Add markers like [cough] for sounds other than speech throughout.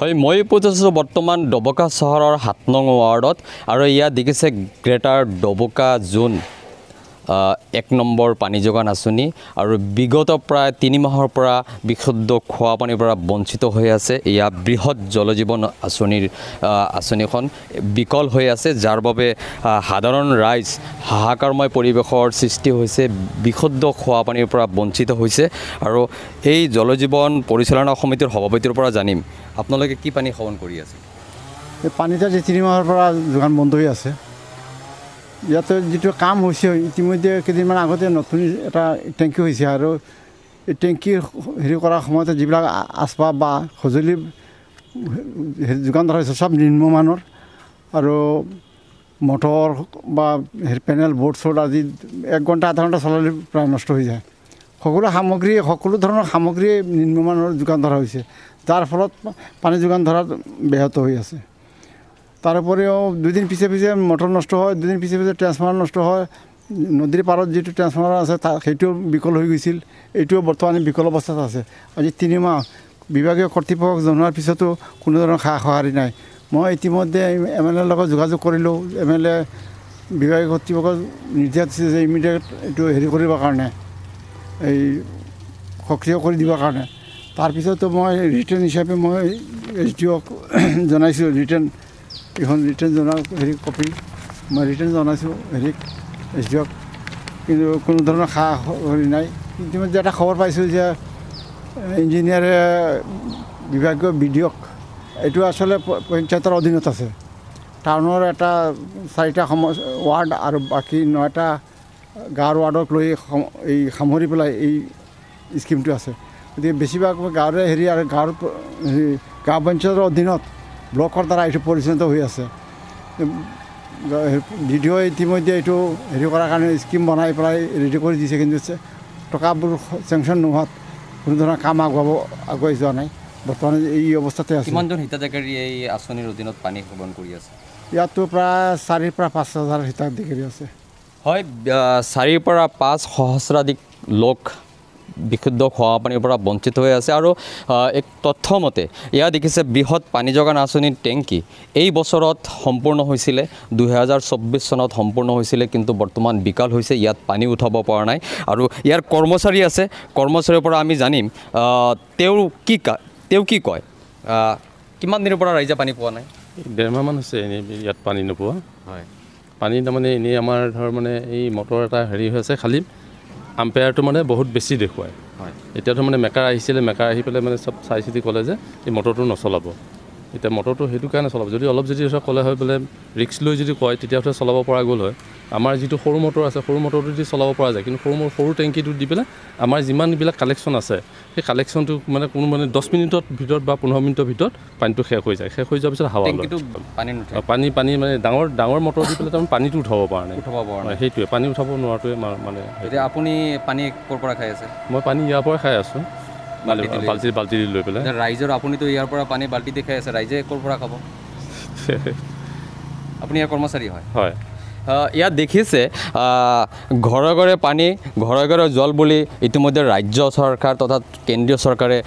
হয় মই উপস্থিত বৰ্তমান ডবকা চহৰৰ সাত নং ৱাৰ্ডত আৰু ইয়াত দেখিছে গ্ৰেটাৰ ডবকা জোন এক নম্বৰ পানী যোগান আঁচনি আৰু বিগত প্ৰায় তিনি মাহৰ পৰা বিশুদ্ধ খোৱা পানীৰ পৰা বঞ্চিত হৈ আছে ইয়াৰ বৃহৎ জলজীৱন আঁচনিৰ আঁচনিখন বিকল হৈ আছে যাৰ বাবে সাধাৰণ ৰাইজ হাহাকাৰময় পৰিৱেশৰ সৃষ্টি হৈছে বিশুদ্ধ খোৱা পানীৰ পৰা বঞ্চিত হৈছে আৰু এই জলজীৱন পৰিচালনা সমিতিৰ সভাপতিৰ পৰা জানিম আপোনালোকে কি পানী সেৱন কৰি আছে পানীতে তিনিমাহৰ পৰা যোগান বন্ধ হৈ আছে ইয়াতে যিটো কাম হৈছে ইতিমধ্যে কেইদিনমান আগতে নতুন এটা টেংকি হৈছে আৰু এই টেংকিৰ হেৰি কৰাৰ সময়তে যিবিলাক আচবাব বা সঁজুলি যোগান ধৰা হৈছে চব নিম্নমানৰ আৰু মটৰ বা হেৰি পেনেল বৰ্ড চৰ্ড আদি এক ঘণ্টা আধা ঘণ্টা চলালে প্ৰায় নষ্ট হৈ যায় সকলো সামগ্ৰী সকলো ধৰণৰ সামগ্ৰীয়ে নিম্নমানৰ যোগান ধৰা হৈছে যাৰ ফলত পানী যোগান ধৰাত ব্যাহত হৈ আছে তাৰ উপৰিও দুদিন পিছে পিছে মটৰ নষ্ট হয় দুদিন পিছে পিছে ট্ৰেঞ্চফৰ্মাৰ নষ্ট হয় নদীৰ পাৰত যিটো ট্ৰেঞ্চফৰ্মাৰ আছে তাত সেইটোও বিকল হৈ গৈছিল এইটোও বৰ্তমান বিকল অৱস্থাত আছে আজি তিনিমাহ বিভাগীয় কৰ্তৃপক্ষক জনোৱাৰ পিছতো কোনো ধৰণৰ সা সঁহাৰি নাই মই ইতিমধ্যে এম এল এৰ লগত যোগাযোগ কৰিলোঁ এম এল এ বিভাগীয় কৰ্তৃপক্ষক নিৰ্দেশ দিছে যে ইমিডিয়েট এইটো হেৰি কৰিবৰ কাৰণে এই সক্ৰিয় কৰি দিবৰ কাৰণে তাৰপিছতো মই ৰিটাৰ্ণ হিচাপে মই এছ ডি অ'ক জনাইছোঁ ৰিটাৰ্ণ এইখন ৰিটাৰ্ণ জনা হেৰি কপি মই ৰিটাৰ্ণ জনাইছোঁ হেৰিক এছ ডি অ'ক কিন্তু কোনো ধৰণৰ সা হেৰি নাই ইতিমধ্যে এটা খবৰ পাইছোঁ যে ইঞ্জিনিয়াৰে বিভাগীয় বি ডি অ'ক এইটো আচলতে পঞ্চায়তৰ অধীনত আছে টাউনৰ এটা চাৰিটা সম ৱাৰ্ড আৰু বাকী নটা গাঁৱৰ ৱাৰ্ডক লৈ এই সামৰি পেলাই এই স্কিমটো আছে গতিকে বেছিভাগ গাঁৱৰে হেৰি আৰু গাঁৱৰ হেৰি গাঁও পঞ্চায়তৰ অধীনত ব্লকৰ দ্বাৰা এইটো পৰিচালিত হৈ আছে ডি ডি অ'ই ইতিমধ্যে এইটো হেৰি কৰাৰ কাৰণে স্কিম বনাই পেলাই ৰেডি কৰি দিছে কিন্তু টকাবোৰ চেংচন নোহোৱাত কোনো ধৰণৰ কাম আগুৱাব আগুৱাই যোৱা নাই বৰ্তমান এই অৱস্থাতে আছে কিমানজন হিতাধিকাৰী এই আঁচনিৰ অধীনত পানী সেৱন কৰি আছে ইয়াততো প্ৰায় চাৰিৰ পৰা পাঁচ হাজাৰ হিতাধিকাৰী আছে হয় চাৰিৰ পৰা পাঁচ সহস্ৰাধিক লোক বিশুদ্ধ খোৱা পানীৰ পৰা বঞ্চিত হৈ আছে আৰু এক তথ্যমতে ইয়াত দেখিছে বৃহৎ পানী যোগান আঁচনিৰ টেংকী এই বছৰত সম্পূৰ্ণ হৈছিলে দুহেজাৰ চৌব্বিছ চনত সম্পূৰ্ণ হৈছিলে কিন্তু বৰ্তমান বিকাল হৈছে ইয়াত পানী উঠাব পৰা নাই আৰু ইয়াৰ কৰ্মচাৰী আছে কৰ্মচাৰীৰ পৰা আমি জানিম তেওঁ কি তেওঁ কি কয় কিমান দিনৰ পৰা ৰাইজে পানী পোৱা নাই ডেৰমাহমান হৈছে এনেই ইয়াত পানী নোপোৱা হয় পানী তাৰমানে এনেই আমাৰ ধৰ মানে এই মটৰ এটা হেৰি হৈ আছে খালী আম্পেয়াৰটো মানে বহুত বেছি দেখুৱায় হয় এতিয়াতো মানে মেকাৰ আহিছিলে মেকাৰ আহি পেলাই মানে চব চাই চিতি ক'লে যে এই মটৰটো নচলাব এতিয়া মটৰটো সেইটো কাৰণে চলাব যদি অলপ যদি ক'লে হয় বোলে ৰিক্স লৈ যদি কয় তেতিয়া তেতিয়াহ'লে চলাব পৰা গ'ল হয় আমাৰ যিটো সৰু মটৰ আছে সৰু মটৰটো যদি চলাব পৰা যায় কিন্তু সৰু মটৰ সৰু টেংকিটো দি পেলাই আমাৰ যিমানবিলাক কালেকশ্যন আছে সেই কালেকশ্যনটো মানে কোনো মানে দহ মিনিটত ভিতৰত বা পোন্ধৰ মিনিটৰ ভিতৰত পানীটো শেষ হৈ যায় শেষ হৈ যোৱাৰ পিছত হাৱা পানী পানী পানী মানে ডাঙৰ ডাঙৰ মটৰ দি পেলাই তাৰমানে পানীটো উঠাব পৰা নাই উঠাব পৰা নাই সেইটোৱে পানী উঠাব নোৱাৰাটোৱে মানে আপুনি পানী ক'ৰ পৰা খাই আছে মই পানী ইয়াৰ পৰাই খাই আছোঁ [laughs] ইয়াত দেখিছে ঘৰে ঘৰে পানী ঘৰে ঘৰে জল বুলি ইতিমধ্যে ৰাজ্য চৰকাৰ তথা কেন্দ্ৰীয় চৰকাৰে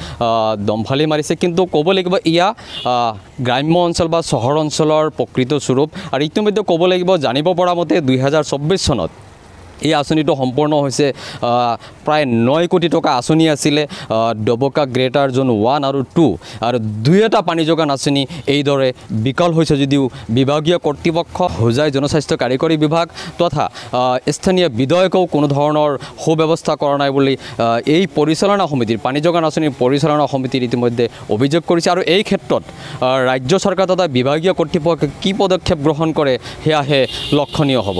দমফালি মাৰিছে কিন্তু ক'ব লাগিব ইয়াত গ্ৰাম্য অঞ্চল বা চহৰ অঞ্চলৰ প্ৰকৃত স্বৰূপ আৰু ইতিমধ্যে ক'ব লাগিব জানিব পৰা মতে দুহেজাৰ চৌব্বিছ চনত এই আঁচনিটো সম্পূৰ্ণ হৈছে প্ৰায় ন কোটি টকা আঁচনি আছিলে ডবকা গ্ৰেটাৰ জোন ওৱান আৰু টু আৰু দুই এটা পানী যোগান আঁচনি এইদৰে বিকল হৈছে যদিও বিভাগীয় কৰ্তৃপক্ষ হোজাই জনস্বাস্থ্য কাৰিকৰী বিভাগ তথা স্থানীয় বিধায়কেও কোনো ধৰণৰ সু ব্যৱস্থা কৰা নাই বুলি এই পৰিচালনা সমিতিৰ পানী যোগান আঁচনিৰ পৰিচালনা সমিতিৰ ইতিমধ্যে অভিযোগ কৰিছে আৰু এই ক্ষেত্ৰত ৰাজ্য চৰকাৰ তথা বিভাগীয় কৰ্তৃপক্ষই কি পদক্ষেপ গ্ৰহণ কৰে সেয়াহে লক্ষণীয় হ'ব